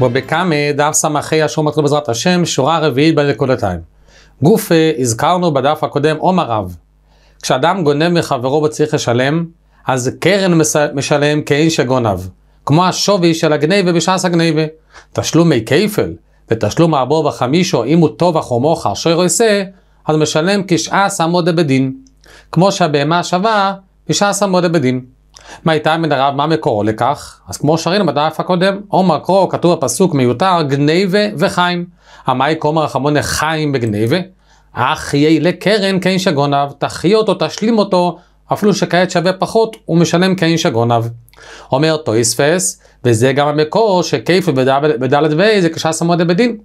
בו בקמא, דף סמכי השור מתחיל בעזרת השם, שורה רביעית בנקודתיים. גוף אה, הזכרנו בדף הקודם, עומר רב. כשאדם גונב מחברו וצריך לשלם, אז קרן משלם כאין שגונב, כמו השווי של הגניבה בשעס הגניבה. תשלומי כיפל ותשלום הרבו וחמישו, אם הוא טוב החומו חרשר עושה, אז משלם כשעס עמודה בדין. כמו שהבהמה שווה, בשעס עמודה בדין. מה איתה מן הרב, מה מקורו לכך? אז כמו שראינו בדף הקודם, עומר קרוא כתוב בפסוק מיותר גניבה וחיים. המאי כומר החמונה חיים בגניבה? אך יהיה לקרן כאין שגונב, תחי אותו, תשלים אותו, אפילו שכעת שווה פחות, הוא משלם כאין שגונב. אומר טויספס, וזה גם המקור שכיף בדלת ואי זה קשה מועדי בדין.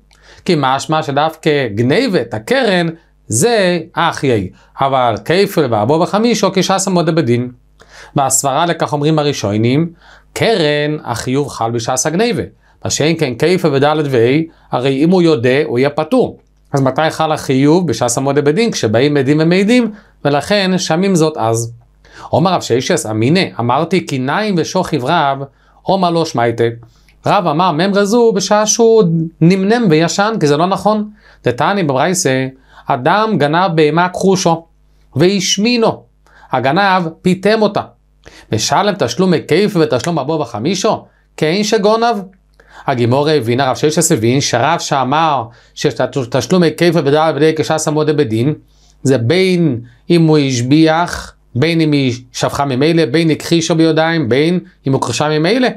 כי משמע שדווקא גניבת, הקרן, זה אך יהיה. אבל כיפה ואבו בחמישו כשעשה מועדי בדין. בהסברה לכך אומרים הראשונים, קרן החיוב חל בשעס הגניבה. מה שאין כן כיפה בדלת ואי, הרי אם הוא יודע, הוא יהיה פטור. אז מתי חל החיוב? בשעס המודה בדין, כשבאים עדים ומעידים, ולכן שמים זאת אז. עומר רב שישס, אמינא, אמרתי כי נעים ושוכיב רב, עומר לא שמייטה. רב אמר ממרא זו בשעה שהוא נמנם וישן, כי זה לא נכון. דתני בברייסה, אדם גנב בהמה כחושו, והשמינו, הגנב פיתם אותה. ושלם תשלום מקיף ותשלום אבו וחמישו, כאין שגונב. הגימור הבינה רב ששת סבין, שרב שאמר שיש תשלום מקיף ובדל בדי כשעשה מודה בדין, זה בין אם הוא השביח, בין אם היא שפכה ממילא, בין הכחישו ביודעיים, בין אם הוא כחשה ממילא.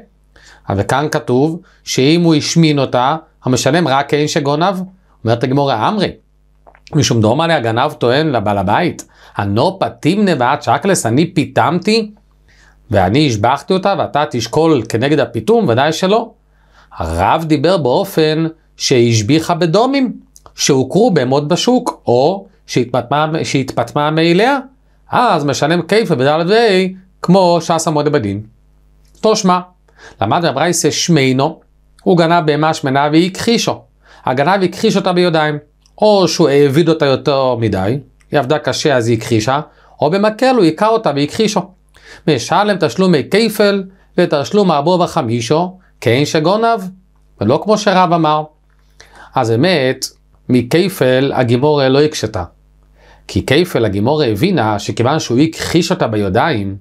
אבל כאן כתוב שאם הוא השמין אותה, המשלם רק כאין שגונב. אומרת הגמורה אמרי, משום דומה להגנב טוען לבעל הבית, הנו פתימנה ואת שקלס, אני פיתמתי ואני השבחתי אותה ואתה תשקול כנגד הפיתום? ודאי שלא. הרב דיבר באופן שהשביחה בדומים, שהוכרו בהמות בשוק, או שהתפטמה, שהתפטמה מאליה, אז משלם כיפה בדלת ואי, כמו ש"ס עמוד בדין. תושמע, למד רב רייסה שמינו, הוא גנב בהמה שמנה והכחישו. הגנב הכחיש אותה ביודעיים, או שהוא העביד אותה יותר מדי, היא עבדה קשה אז היא הכחישה, או במקל הוא היכה אותה והכחישו. משלם תשלומי כיפל ותשלום ארבו וחמישו, כן שגונב, ולא כמו שרב אמר. אז אמת, מכיפל הגימורה לא הקשתה. כי כיפל הגימורה הבינה שכיוון שהוא הכחיש אותה בידיים,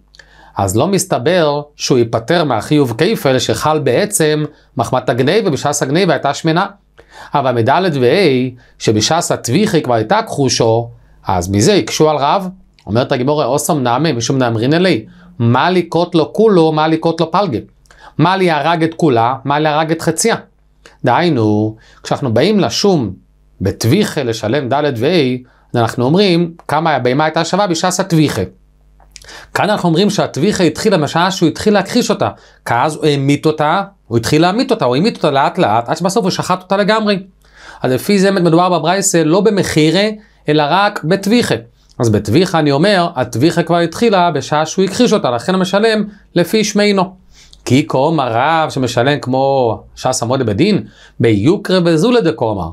אז לא מסתבר שהוא ייפטר מהחיוב כיפל שחל בעצם מחמת הגניבה, בש"ס הגניבה הייתה שמנה. אבל מד' וה' שבש"ס הטביחי כבר הייתה כחושו, אז מזה הקשו על רב? אומרת הגימורה, אוסם נעמי משום נאמרין אלי, מה ליקוט לו כולו, מה ליקוט לו פלגי. מה לי הרג את כולה, מה לי הרג את חציה. דהיינו, כשאנחנו באים לשום בטוויחה לשלם ד' ו וה', אנחנו אומרים כמה הבהמה הייתה שווה בשעס טוויחה. כאן אנחנו אומרים שהטוויחה התחילה בשעה שהוא התחיל להכחיש אותה, כי אז הוא המית אותה, הוא התחיל להמית אותה, הוא המית אותה לאט לאט, עד שבסוף הוא שחט אותה לגמרי. אז לפי זה מדובר בברייסל לא במחירה, אלא רק בטביחה. אז בטביחה אני אומר, הטביחה כבר התחילה בשעה שהוא הכחיש אותה, לכן המשלם לפי שמינו. כי קום הרב שמשלם כמו ש"ס עמוד בדין, ביוקרא וזולה דקורמר.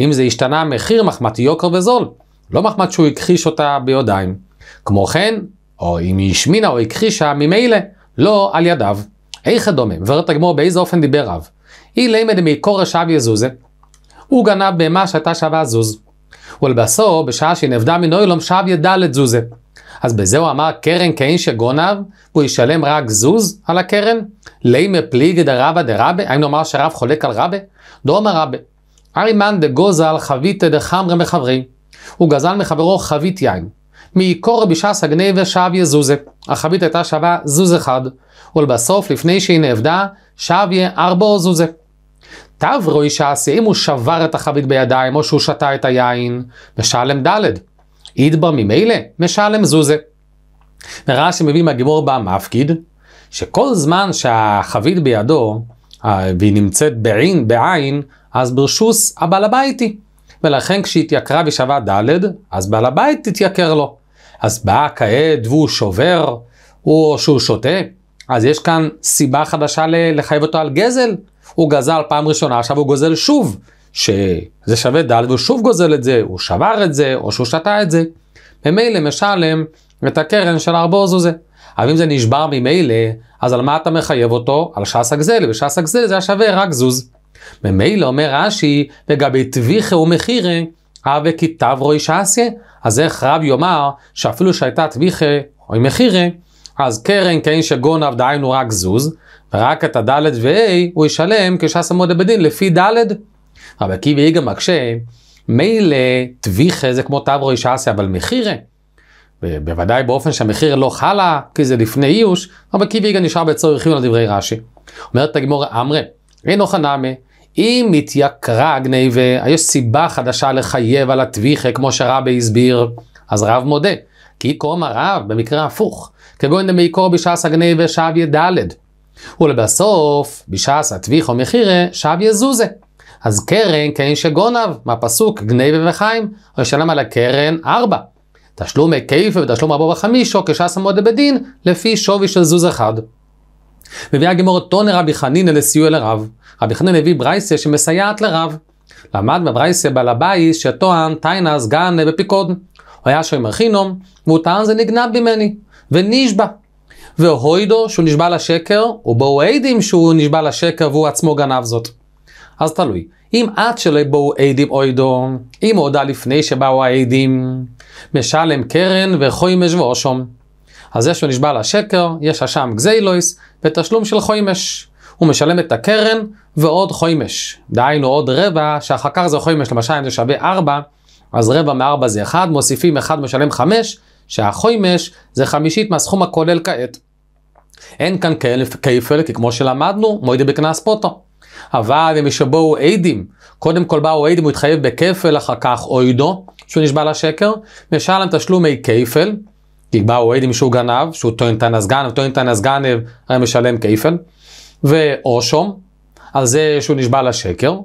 אם זה השתנה המחיר מחמת יוקר וזול, לא מחמת שהוא הכחיש אותה ביודעיים. כמו כן, או אם היא השמינה או הכחישה, ממילא, לא על ידיו. איך דומה, ורת הגמור באיזה אופן דיבר רב. אי לימד מקורש שב יזוזה, הוא גנב בהמה שהייתה שווה זוז. ולבסור, בשעה מנוי לא שב ידע לתזוזה. אז בזה הוא אמר, קרן קין שגונב, הוא ישלם רק זוז על הקרן? לימה פליגי דרבא דרבא? האם נאמר שהרב חולק על רבא? דומר רבה. ארי מאן דגוזל חביתא דחמרא מחברי. הוא גזל מחברו חבית יין. מעיקור שס הגנב שב יזוזה. החבית הייתה שווה זוז אחד, ולבסוף, לפני שהיא נאבדה, שב יהיה זוזה. תברוי שעשי, אם הוא שבר את החבית בידיים, או שהוא שתה את היין, משלם ד', אידבר ממילא, משלם זוזה. ורש"י מביא מהגיבור בה מפקיד, שכל זמן שהחבית בידו, אה, והיא נמצאת בעין, בעין, אז ברשוס הבעל הבית היא. ולכן כשהתייקרה ושווה ד', אז בעל הבית תתייקר לו. אז בא כעת והוא שובר, או שהוא שותה, אז יש כאן סיבה חדשה לחייב אותו על גזל, הוא גזל פעם ראשונה, עכשיו הוא גוזל שוב, שזה שווה ד' והוא שוב גוזל את זה, הוא שבר את זה, או שהוא שתה את זה. ממילא משלם את הקרן של הארבוז הזה. אבל אם זה נשבר ממילא, אז על מה אתה מחייב אותו? על ש"ס הגזל, וש"ס הגזל זה היה שווה רק זוז. ממילא אומר רש"י, לגבי טביחה ומחירה, אבי כי תברוי ש"סיה, אז איך רב יאמר שאפילו שהייתה טביחה או מחירה, אז קרן כאין שגונב דהיינו רק זוז, רק את הדלת וה' הוא ישלם כשס עמוד הבדין לפי דלת. רבי עקיבא יגה מקשה, מילא טביחה זה כמו תברוי שעשה אבל מחירה. בוודאי באופן שהמחיר לא חלה, כי זה לפני איוש, רבי עקיבא יגה נשאר בצורך חיון על דברי רש"י. אומרת הגמור אמרי, אין אוכנמי, אם התייקרה הגניבה, יש סיבה חדשה לחייב על הטביחה כמו שרבי הסביר, אז רב מודה. כי קום הרב במקרה הפוך. כגון דמי קור בשעס הגני ושביה דלת. ולבסוף, בשעס הטביחו מחירה, שביה יזוזה. אז קרן כן שגונב, מהפסוק גני ובחיים, הוא ישלם על הקרן ארבע. תשלום היקפה ותשלום רבו וחמישו כשעס עמוד בדין, לפי שווי של זוז אחד. מביאה גמור טונה רבי חנינא לסיוע לרב. רבי חנינא הביא ברייסה שמסייעת לרב. למד בברייסה בעל הבייס שטוען טיינס גן בפיקוד. היה שמרכינום, והוא טען זה נגנב ממני, ונשבע. והוידו שהוא נשבע לשקר, ובואו עדים שהוא נשבע לשקר והוא עצמו גנב זאת. אז תלוי. אם עד שלא יבואו עדים אוידו, אם הוא הודה לפני שבאו העדים, משלם קרן וחוימש ואושום. אז זה שהוא נשבע לשקר, יש אשם גזיילויס, ותשלום של חוימש. הוא משלם את הקרן ועוד חוימש. דהיינו עוד רבע, שאחר כך זה חוימש, למשל אם זה שווה 4, אז רבע מארבע זה אחד, מוסיפים אחד משלם חמש, שהחוימש זה חמישית מהסכום הכולל כעת. אין כאן כיפל, כי כמו שלמדנו, מועידה בקנס פוטו. אבל אם ישבואו עדים, קודם כל באו עדים, הוא התחייב בכפל, אחר כך אוידו, שהוא נשבע לשקר, משלם תשלומי כפל, כי באו עדים שהוא גנב, שהוא טוען טענס גנב, טוען טענס גנב, הרי משלם כפל, ואושום, על זה שהוא נשבע לשקר,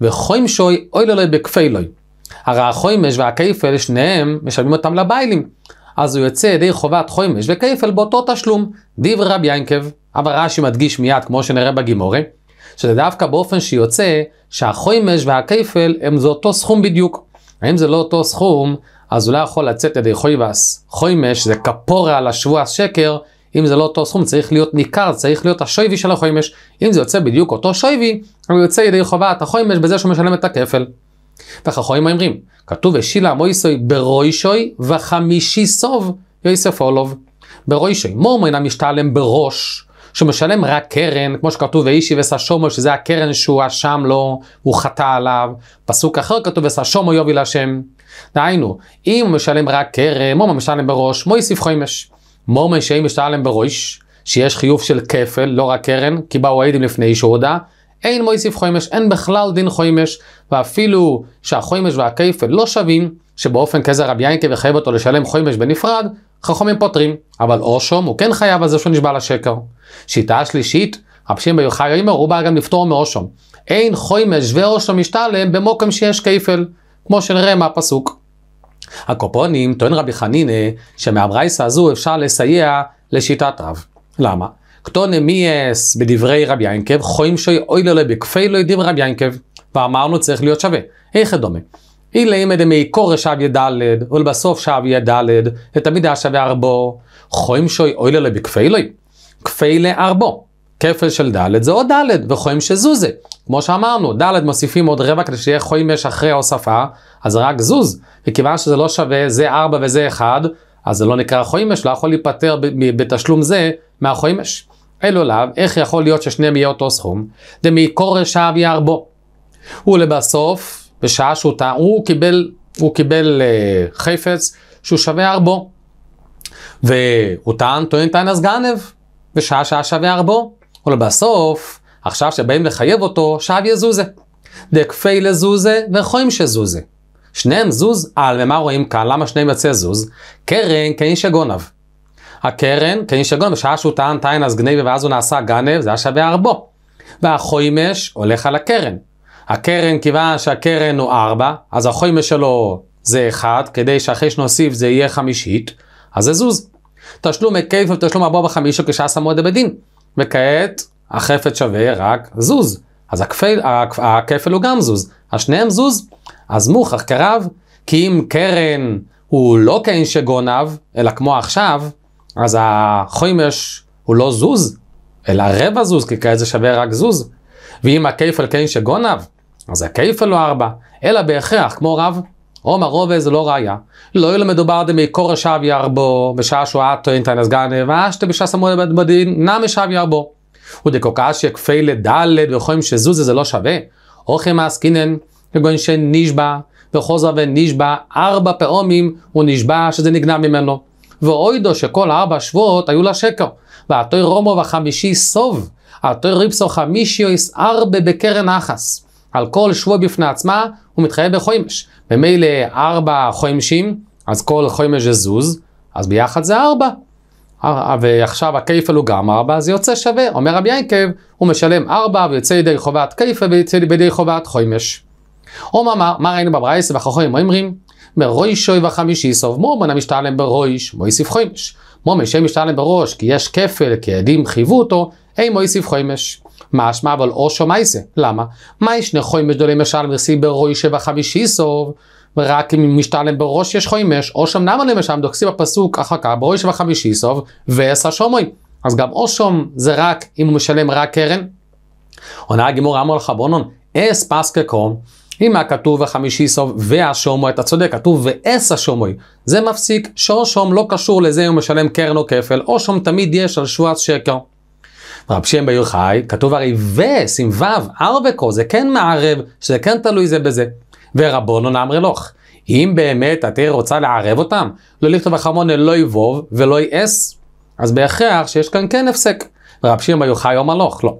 וחוימשוי אוי ללוי בכפי לוי. הרי החוימש והכיפל, שניהם משלמים אותם לביילים. אז הוא יוצא ידי חובת חוימש וכיפל באותו תשלום. דברי רבי ינקב, אבל רש"י מדגיש מיד, כמו שנראה בגימורי, שזה דווקא באופן שיוצא שהחוימש והכיפל הם זה אותו סכום בדיוק. האם זה לא אותו סכום, אז הוא לא יכול לצאת ידי חויבס. חוימש זה כפורה על השבוע שקר, אם זה לא אותו סכום צריך להיות ניכר, צריך להיות השויבי של החוימש. אם זה יוצא בדיוק אותו שויבי, הוא יוצא ידי חובת החוימש בזה שהוא משלם את הכפל. וחכמים אומרים, כתוב השילה מויסוי ברוישוי וחמישי סוב יוסף אולוב. ברוישוי, מומו מורמון משתלם בראש, שמשלם רק קרן, כמו שכתוב ואישי וששומו, שזה הקרן שהוא אשם לו, הוא חטא עליו. פסוק אחר כתוב וששומו יוביל השם. דהיינו, אם הוא משלם רק קרן, מומו משלם בראש, מויסיף חיימש. מומו שאם משתלם בראש, שיש חיוב של כפל, לא רק קרן, כי באו העדים לפני שהוא הודה, אין מויסיף חוימש, אין בכלל דין חוימש, ואפילו שהחוימש והכיפה לא שווים, שבאופן כזה רבי ינקב מחייב אותו לשלם חוימש בנפרד, חכמים פותרים, אבל אושום הוא כן חייב על זה שהוא נשבע לשקר. שיטה שלישית, רבי שמעון יוחאי אומר, הוא בא גם לפתור מאושום. אין חוימש ואושום משתלם במוקם שיש כיפל, כמו שנראה מהפסוק. הקופונים, טוען רבי חנינא, שמהברייסה הזו אפשר לסייע לשיטת רב. למה? כתונה מייס בדברי רבי ינקב, חויים שוי אוי ללא בכפי לא ידיב רבי ינקב. ואמרנו צריך להיות שווה. איך דומה? אילי אם דמי כורש שב יד, ולבסוף שב יד, ותמיד היה שווה ארבו. חויים שוי אוי ללא בכפי לוי. לא. כפי לארבו. כפל של ד' זה עוד ד' וחויים שזוזה. כמו שאמרנו, ד' מוסיפים עוד רבע כדי שיהיה חויים יש אחרי ההוספה, אז רק זוז. וכיוון שזה לא שווה, זה ארבע וזה אחד, אז זה לא נקרא חוימש, לא יכול להיפטר בתשלום זה מהחוימש. אלו לאו, איך יכול להיות ששניהם יהיה אותו סכום? דמיקורא שב יערבו. ולבסוף, בשעה שהוא טעה, הוא קיבל, הוא קיבל אה, חפץ שהוא שווה ארבו. והוא טען, טוען טען אז גנב, בשעה שעה שווה ארבו. ולבסוף, עכשיו שבאים לחייב אותו, שב יזוזה. דקפי לזוזה וחויים שזוזה. שניהם זוז על, ומה רואים כאן? למה שניהם יוצא זוז? קרן כאיש כן, הגונב. הקרן, כן איש הגון, בשעה שהוא טען טען אז גניבי ואז הוא נעשה גנב, זה היה שווה ארבו. והחוימש הולך על הקרן. הקרן, כיוון שהקרן הוא ארבע, אז החוימש שלו זה אחד, כדי שאחרי שנוסיף זה יהיה חמישית, אז זה זוז. תשלום היקף ותשלום ארבו בחמישו כשעה שמו את זה בדין. וכעת, החפץ שווה רק זוז. אז הכפל, הכפל הוא גם זוז. אז שניהם זוז. אז מוכח קרב, כי אם קרן הוא לא כאין שגונב, אלא כמו עכשיו, אז החוימש הוא לא זוז, אלא רבע זוז, כי כעת זה שווה רק זוז. ואם הכיפל כן שגונב, אז הכיפל לא ארבע, אלא בהכרח, כמו רב, עומר רובה זה לא ראיה. לא יהיה לו מדובר דמי דמקור שב ארבו, בשעה שואה טוען תנס גנב, ואשתה בשעה שמונה בית בדין, נמי שב ארבו. ודקוקשיה כפי לדלת וחוים שזוז זה לא שווה. אוכי עסקינן, כגון שנשבע, וחוזר ונשבע ארבע פעמים, הוא נשבע שזה נגנב ממנו. ואוידו שכל ארבע שבועות היו לה שקר. והתוי רומו וחמישי סוב, התוי ריפסו חמישיוס ארבע בקרן אחס. על כל שבוע בפני עצמה הוא מתחייב בחוימש. במילא ארבע חוימשים, אז כל חוימש זה זוז, אז ביחד זה ארבע. אה, אה, ועכשיו הכיפל הוא גם ארבע, זה יוצא שווה. אומר רבי ינקב, הוא משלם ארבע ויוצא ידי חובת כיפל ויוצא ידי חובת חוימש. או מה, מה ראינו בברייס וחכמים אומרים, מרוישוי וחמישי סוב מומן המשתלם ברויש, מויסיף חומש. מומן שם משתלם בראש, כי יש כפל, כי עדים חייבו אותו, אי מויסיף חומש. משמע אבל אושו מייסה. למה? מה ישנה חומש דולי משל מרסי ברוישי וחמישי סוב? ורק אם משתלם בראש יש חומש, או שם נמה למשל דוקסים בפסוק אחר כך בראש וחמישי סוב ועשה שומרים. אז גם אושום זה רק אם הוא משלם רק קרן. עונה הגימור אמר לך בונון, אס פסקה קום אם היה כתוב החמישי סוב והשומוי, אתה צודק, כתוב ועש השומוי. זה מפסיק, שור שום לא קשור לזה אם הוא משלם קרן או כפל, או שום תמיד יש על שבועת שקר. רב שם בעיר חי, כתוב הרי וס עם וו, ארבקו, זה כן מערב, שזה כן תלוי זה בזה. ורבונו נאמרי לוך, אם באמת התיר רוצה לערב אותם, לא לכתוב החמון לא יבוב ולא יאס, אז בהכרח שיש כאן כן הפסק. רב שמעון בר יוחאי אומר לוך, לא.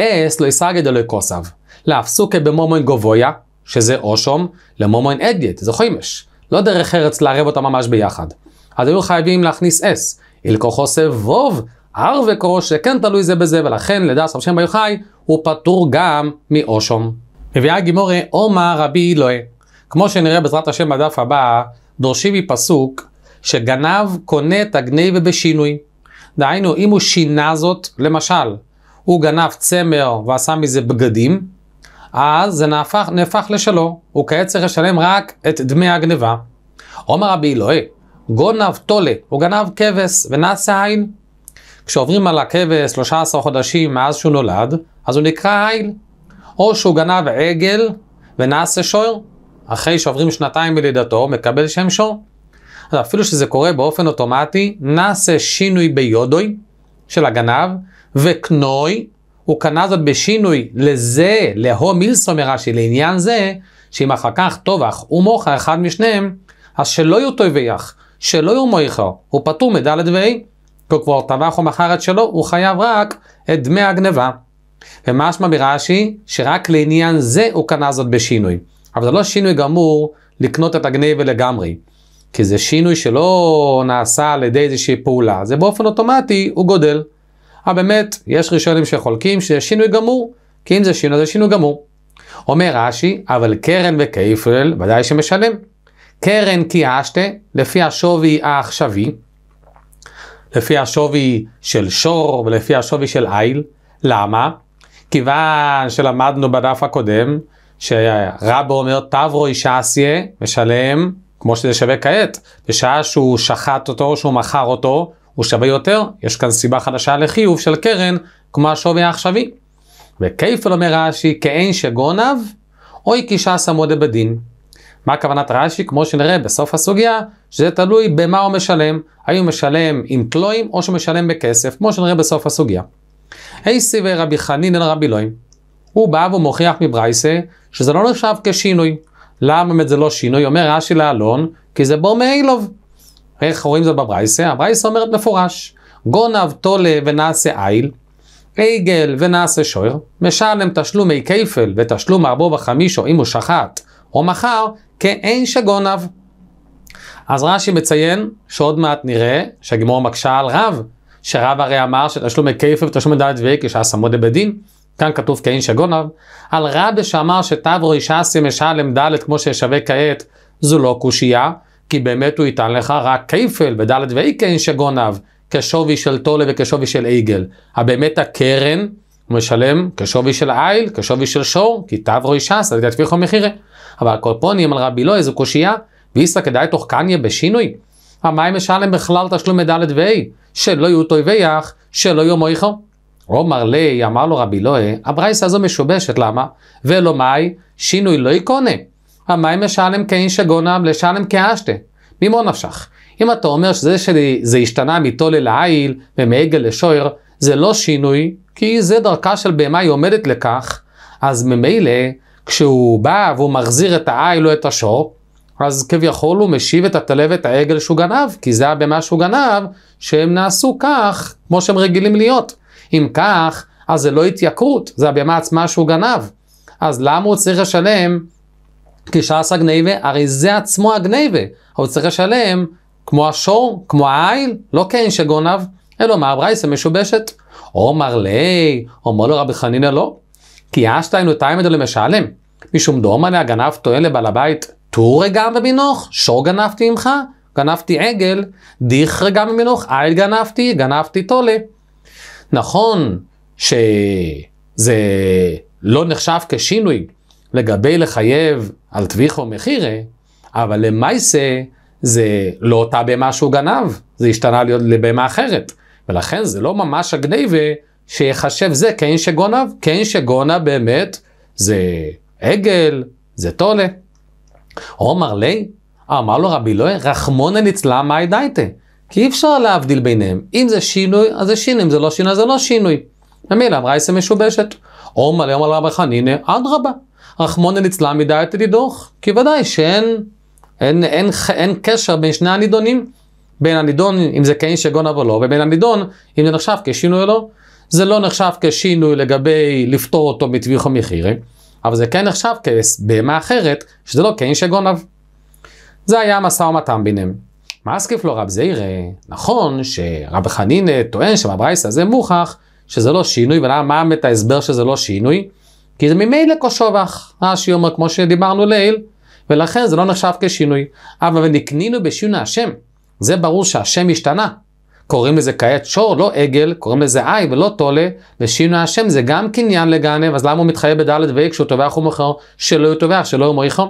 אס לא יסגד אלוהי כוסב. לאפסוקה במומון גבויה, שזה אושום, למומוין אדיאט, זה חוימש. לא דרך ארץ לערב אותם ממש ביחד. אז היו חייבים להכניס אס. אלכוחו סבוב, הר וקורו שכן תלוי זה בזה, ולכן לדעת סב שם ביוחאי, הוא פטור גם מאושום. מביאה גימורי עומר רבי אלוהי. כמו שנראה בעזרת השם בדף הבא, דורשים מפסוק שגנב קונה את הגני ובשינוי. דהיינו, אם הוא שינה זאת, למשל, הוא גנב צמר ועשה מזה בגדים, אז זה נהפך, נהפך לשלו, הוא כעת צריך לשלם רק את דמי הגניבה. עומר רבי אלוהי, גונב טולה, הוא גנב כבש ונעשה עין. כשעוברים על הכבש 13 חודשים מאז שהוא נולד, אז הוא נקרא עין. או שהוא גנב עגל ונעשה שוער, אחרי שעוברים שנתיים מלידתו, מקבל שם שור. אז אפילו שזה קורה באופן אוטומטי, נעשה שינוי ביודוי של הגנב, וקנוי הוא קנה זאת בשינוי לזה, להו מילסום מרש"י, לעניין זה, שאם אחר כך טובח ומוך אחד משניהם, אז שלא יהיו טובח, שלא יהיו מויכו, הוא פטור מדלת וה', כי הוא כבר טבח ומכר את שלו, הוא חייב רק את דמי הגניבה. ומשמע מרש"י, שרק לעניין זה הוא קנה זאת בשינוי. אבל זה לא שינוי גמור לקנות את הגניבה לגמרי. כי זה שינוי שלא נעשה על ידי איזושהי פעולה, זה באופן אוטומטי, הוא גודל. אה, באמת, יש ראשונים שחולקים שזה שינוי גמור, כי אם זה שינוי זה שינוי גמור. אומר רש"י, אבל קרן וכיפל ודאי שמשלם. קרן כי אשתה, לפי השווי העכשווי, לפי השווי של שור ולפי השווי של איל. למה? כיוון שלמדנו בדף הקודם, שרבו אומר תברוי שעשיה, משלם, כמו שזה שווה כעת, בשעה שהוא שחט אותו, שהוא מכר אותו, הוא שווה יותר, יש כאן סיבה חדשה לחיוב של קרן, כמו השווי העכשווי. וכייפל אומר רש"י, כאין שגונב, אוי כי שעשה מודה בדין. מה כוונת רש"י? כמו שנראה בסוף הסוגיה, שזה תלוי במה הוא משלם, האם הוא משלם עם תלויים או שהוא משלם בכסף, כמו שנראה בסוף הסוגיה. אייסי ורבי חנין אל רבי אלוהים. הוא בא ומוכיח מברייסה שזה לא נחשב כשינוי. למה באמת זה לא שינוי? אומר רש"י לאלון, כי זה בור מאילוב. איך רואים זאת בברייסה? הברייסה אומרת מפורש, גונב תולה ונעשה איל, עגל ונעשה שוער, משלם תשלומי כיפל ותשלום ארבו וחמישו אם הוא שחט או מכר, כאין שגונב. אז רש"י מציין שעוד מעט נראה שהגמור מקשה על רב, שרב הרי אמר שתשלומי כיפל ותשלומי דלת ואי כשעה שמו בדין, כאן כתוב כאין שגונב, על רבי שאמר שתברו אישה שמשלם דלת כמו שישווה כעת, זו לא קושייה, כי באמת הוא ייתן לך רק כיפל בדלת ואיקן שגונב, כשווי של טולה וכשווי של עיגל. הבאמת הקרן הוא משלם כשווי של עיל, כשווי של שור, כי תב רוי שס, אז תתפיחו מחירי. אבל הקורפונים על רבי לא איזו קושייה, ואיסא כדאי תוך קניה בשינוי. המים משלם בכלל תשלום מדלת ואי, שלא יהיו תויביח, שלא יהיו מויכו. עומר ליה אמר לו רבי לוהה, לא, אה, הברייסה הזו משובשת, למה? ולא מאי, שינוי לא יקונה. המים משלם כאיש הגונב, לשלם כאשתה. ממו נפשך. אם אתה אומר שזה שלי, זה השתנה מתולל לעיל ומעגל לשוער, זה לא שינוי, כי זה דרכה של בהמה היא עומדת לכך, אז ממילא, כשהוא בא והוא מחזיר את העיל או את השור, אז כביכול הוא משיב את הטלב ואת העגל שהוא גנב, כי זה הבמה שהוא גנב, שהם נעשו כך, כמו שהם רגילים להיות. אם כך, אז זה לא התייקרות, זה הבמה עצמה שהוא גנב. אז למה הוא צריך לשלם כשעש הגניבה, הרי זה עצמו הגניבה. הוא צריך לשלם כמו השור, כמו העיל, לא כן שגונב, אלא מה הברייסה משובשת. עומר לי, אומר לו רבי חנינא לא. כי אשתיינו אלו למשלם. משום דומנה הגנב טוען לבעל הבית, טורי גם במינוך, שור גנבתי ממך, גנבתי עגל, דיכרי גם במינוך, עיל גנבתי, גנבתי טולה. נכון שזה לא נחשב כשינוי לגבי לחייב על טביחו מחירה, אבל למעשה זה לא אותה בהמה שהוא גנב, זה השתנה להיות לבהמה אחרת. ולכן זה לא ממש הגניבה שיחשב זה כאין שגונב, כאין שגונב באמת זה עגל, זה טולה. עומר לי, אמר לו רבי לוי, רחמונא נצלה מאי דייטה. כי אי אפשר להבדיל ביניהם. אם זה שינוי, אז זה שינוי, אם זה לא שינוי, אז זה לא שינוי. ממילא אמרה איסה משובשת. עומר לי אמר לו רבי חנינא, אדרבה. רחמונא ליצלן מדאייתא דידוך, כי ודאי שאין אין, אין, אין אין קשר בין שני הנידונים, בין הנידון אם זה כאיש שגונב או לא, ובין הנידון אם זה נחשב כשינוי או לא. זה לא נחשב כשינוי לגבי לפטור אותו מטביחו מחירי, אבל זה כן נחשב כבהמה אחרת, שזה לא כאיש קין שגונב. זה היה המשא ומתן ביניהם. מה אסקיף לו רב זעירא? נכון שרב חנין טוען שבברייס הזה מוכח שזה לא שינוי, ולמה מה ההסבר שזה לא שינוי? כי זה ממילא קושובח, רש"י אה, אומר, כמו שדיברנו לעיל, ולכן זה לא נחשב כשינוי. אבל ונקנינו בשינוי השם, זה ברור שהשם השתנה. קוראים לזה כעת שור, לא עגל, קוראים לזה עי ולא תולה, ושינוי השם זה גם קניין לגנב, אז למה הוא מתחייב בדלת ואי כשהוא טובח הוא מוכר, שלא יהיה טובח, שלא יהיה מוכר?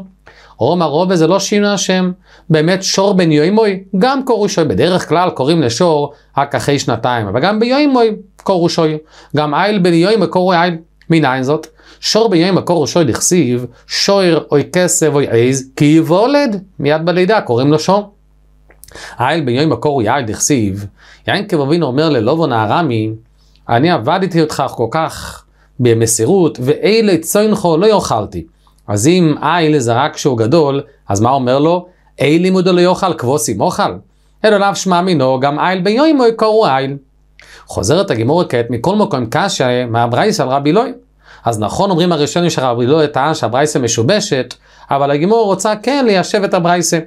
רומא רובה זה לא שינוי השם, באמת שור בן יוימוי, גם קורושוי, בדרך כלל קוראים לשור רק אחרי שנתיים, אבל גם ביוימוי קורושוי, גם עיל בן יוימוי קורא עיל. מנין זאת? שור בימי מקור או שוי דכסיב, שויר אוי כסף אוי עז, כי יבולד, מיד בלידה קוראים לו שור. האל בימי מקור יעל דכסיב, יין כבבינו אומר ללובון הארמי, אני עבדתי אותך כל כך במסירות, ואילי צוינכו לא יאכלתי. אז אם איל זה רק כשהוא גדול, אז מה אומר לו? אי לימודו לא יאכל כבוסים אוכל. אלא לאף שמע מינו, גם איל ביום הוא יקורו איל. חוזרת הגימור כעת מכל מקום קשה מהברייס על רבי אלוהי. אז נכון אומרים הראשונים שרבי לא טען שהברייסה משובשת, אבל הגימור רוצה כן ליישב את הברייסה.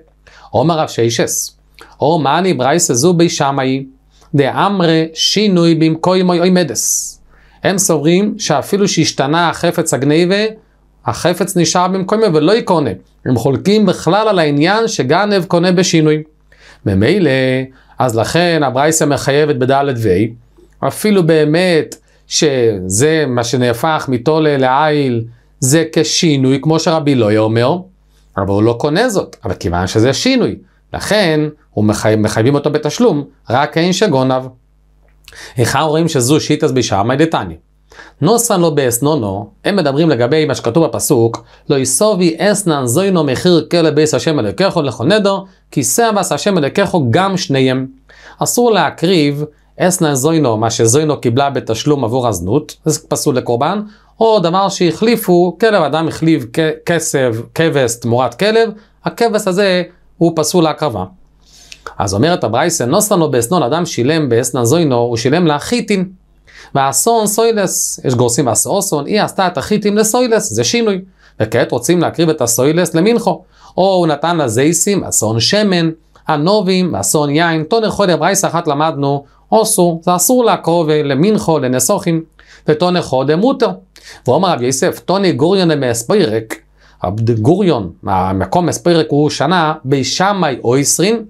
עומר רב שישס, או מאני ברייסה זו בי שמאי, דאמרי שינוי מוי אוי מדס. הם סוברים שאפילו שהשתנה החפץ הגניבה, החפץ נשאר מוי ולא יקונה. הם חולקים בכלל על העניין שגנב קונה בשינוי. ממילא, אז לכן הברייסה מחייבת בדלת ו', אפילו באמת שזה מה שנהפך מתולה לעיל, זה כשינוי, כמו שרבי לוי לא אומר, אבל הוא לא קונה זאת, אבל כיוון שזה שינוי, לכן הוא מחייב, מחייבים אותו בתשלום, רק אין שגונב. איכה רואים שזו שיטס בשעמי דתני. נוסן לא באסנונו, הם מדברים לגבי מה שכתוב בפסוק, לא יסובי אסנן זוינו מחיר כלא ביס השם אלוקיכו לכונדו, כי סבס השם אלוקיכו גם שניהם. אסור להקריב אסנה זוינו, מה שזוינו קיבלה בתשלום עבור הזנות, זה פסול לקורבן, או דבר שהחליפו, כלב, אדם החליב כסף, כבש תמורת כלב, הכבש הזה הוא פסול להקרבה. אז אומרת הברייסה, נוסנו באסנון, אדם שילם באסנה זוינו, הוא שילם לה חיטין. והאסון סוילס, יש גורסים באסון, היא עשתה את החיטים לסוילס, זה שינוי. וכעת רוצים להקריב את הסוילס למינכו. או הוא נתן לזייסים אסון שמן, הנובים, אסון יין, טונר חולי הברייסה אחת למדנו, עשו, זה אסור לקרוב למינכו, לנסוכים, וטוני וטונכו דמותר. ואומר רב יוסף, טוני גוריון למאספירק, גוריון, המקום אספירק הוא שנה, בי שמאי או עשרין,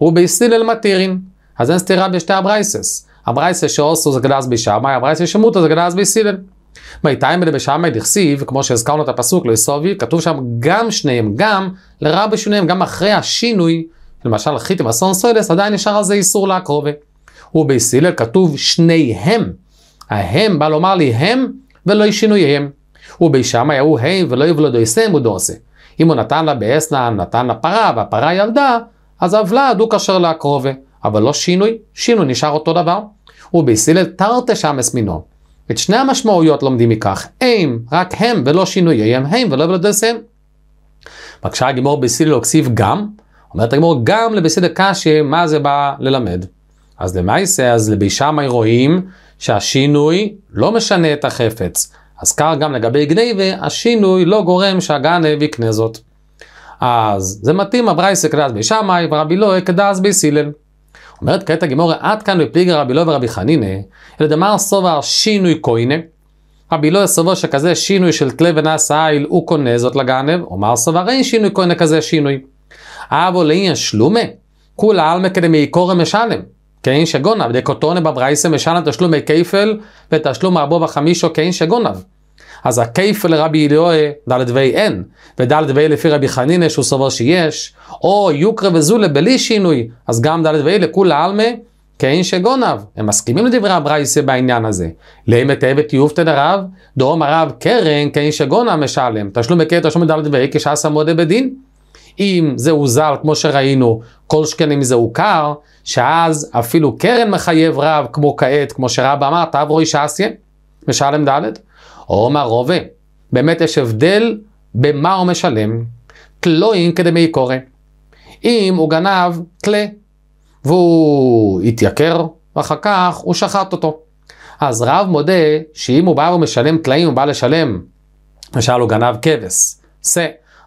ובייסיל אל מתירין. אז אין סתירה בשתי הברייסס. הברייסס שעשו זה גדס בי שמאי, הברייסס שמוטה זה גדס בי סילן. מיתיים אלה בשמאי דכסיב, כמו שהזכרנו את הפסוק לא יסובי, כתוב שם גם שניהם, גם לרבי שניהם, גם אחרי השינוי, למשל חיתם אסון סוילס, עדיין נשאר על זה איסור לעקרובה. ובהילל כתוב שניהם. ההם בא לומר לי הם ולא ישינוייהם. ובשמאי ההוא הם ולא יבלדו יסם ודורסה. אם הוא נתן לה באסנה, נתן לה פרה, והפרה ילדה, אז הוולד הוא כשר להקרובה. אבל לא שינוי, שינוי נשאר אותו דבר. ובהילל תרתי שמס מינו. את שני המשמעויות לומדים מכך, הם, רק הם ולא שינוייהם, הם ולא יבלדו יסם. בבקשה הגימור בהילל להוסיף גם, אומרת הגמור גם לבסדר קשה, מה זה בא ללמד? אז למעשה, אז בשמאי רואים שהשינוי לא משנה את החפץ. אז כך גם לגבי גניבה, השינוי לא גורם שהגנב יקנה זאת. אז זה מתאים הברייסה כדס בי שמאי ורבי לוה כדס בי סילל. אומרת כעת הגימורה, עד כאן בפליגר רבי לוה ורבי חנינא, אלא דמר סובר שינוי כהנה. רבי לוה סובר שכזה שינוי של תלה ונס איל, הוא קונה זאת לגנב, אומר סובר אין שינוי כהנה כזה שינוי. אבו אין שלומה, כולה עלמא כדמי קורא משלם. כאין שגונב, דקוטונה בברייסה משנה תשלום בכיפל ותשלום ארבו וחמישו כאין שגונב. אז הכיפל רבי אלוהי דלת ואי אין, ודלת ואי לפי רבי חנינא שהוא סובר שיש, או יוקרא וזולה בלי שינוי, אז גם דלת ואי לכולה עלמא כאין שגונב. הם מסכימים לדברי הברייסה בעניין הזה. לאמת עבד יופתן הרב, דרום הרב קרן כאין שגונב משלם, תשלום בכיפל תשלום בדלת ואי כשעה סמודה בדין. אם זה הוזל, כמו שראינו, כל שכן זה הוכר, שאז אפילו קרן מחייב רב, כמו כעת, כמו שרב אמר, תעברו איש אסיה, בשלם ד', או מה רובה. באמת יש הבדל במה הוא משלם. תלוין כדמי קורא. אם הוא גנב תלה, והוא התייקר, ואחר כך הוא שחט אותו. אז רב מודה שאם הוא בא ומשלם טלאים, הוא בא לשלם, למשל הוא גנב כבש, שא,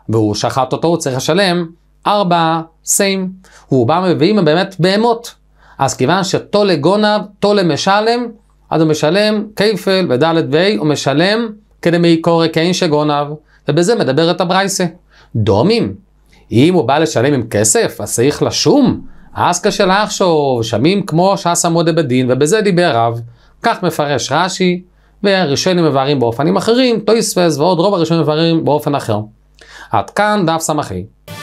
והוא שחט אותו, הוא צריך לשלם ארבע סיים. הוא רובם מביאים באמת בהמות. אז כיוון שטולה גונב, טולה משלם, אז הוא משלם כיפל ודלת וה' הוא משלם כדי מי קורא כאין שגונב, ובזה מדברת הברייסה. דומים, אם הוא בא לשלם עם כסף, אז צריך לשום. אז קשה לחשוב, שמים כמו שעשה מודה בדין, ובזה דיבר רב. כך מפרש רש"י, והראשונים מבררים באופנים אחרים, טויספס ועוד רוב הראשונים מבררים באופן אחר. עד כאן דף סמכי.